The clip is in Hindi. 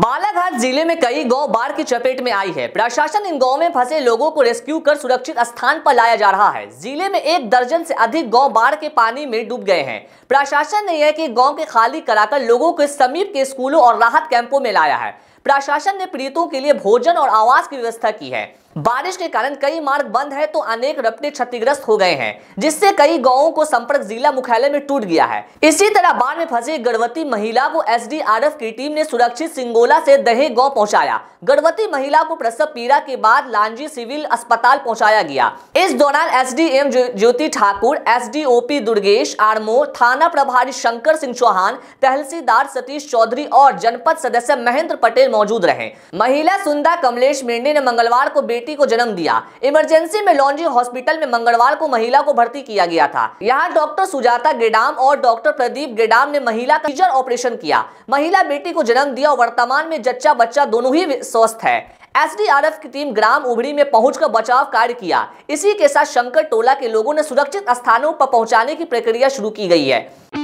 बालाघाट जिले में कई गांव बाढ़ की चपेट में आई है प्रशासन इन गांव में फंसे लोगों को रेस्क्यू कर सुरक्षित स्थान पर लाया जा रहा है जिले में एक दर्जन से अधिक गांव बाढ़ के पानी में डूब गए हैं प्रशासन ने यह कि गांव के खाली कराकर लोगों को समीप के स्कूलों और राहत कैंपों में लाया है प्रशासन ने पीड़ितों के लिए भोजन और आवास की व्यवस्था की है बारिश के कारण कई मार्ग बंद है तो अनेक रपटे क्षतिग्रस्त हो गए हैं जिससे कई गांवों को संपर्क जिला मुख्यालय में टूट गया है इसी तरह बाढ़ में फंसे गर्भवती महिला को एसडीआरएफ की टीम ने सुरक्षित सिंगोला से दहे गांव पहुंचाया गर्भवती महिला को प्रसव पीड़ा के बाद लांजी सिविल अस्पताल पहुँचाया गया इस दौरान एम ज्योति ठाकुर पी दुर्गेश आरमो थाना प्रभारी शंकर सिंह चौहान तहसीलदार सतीश चौधरी और जनपद सदस्य महेंद्र पटेल मौजूद रहे महिला सुंदा कमलेश मेंढे ने मंगलवार को बेटी बेटी को जन्म दिया इमरजेंसी में लॉन्जी हॉस्पिटल में मंगलवार को महिला को भर्ती किया गया था यहाँ डॉक्टर सुजाता गेडाम और डॉक्टर प्रदीप गेडाम ने महिला का सीजर ऑपरेशन किया महिला बेटी को जन्म दिया और वर्तमान में जच्चा बच्चा दोनों ही स्वस्थ है एसडीआरएफ की टीम ग्राम उभरी में पहुंचकर बचाव कार्य किया इसी के साथ शंकर टोला के लोगों ने सुरक्षित स्थानों पर पहुंचाने की प्रक्रिया शुरू की गई है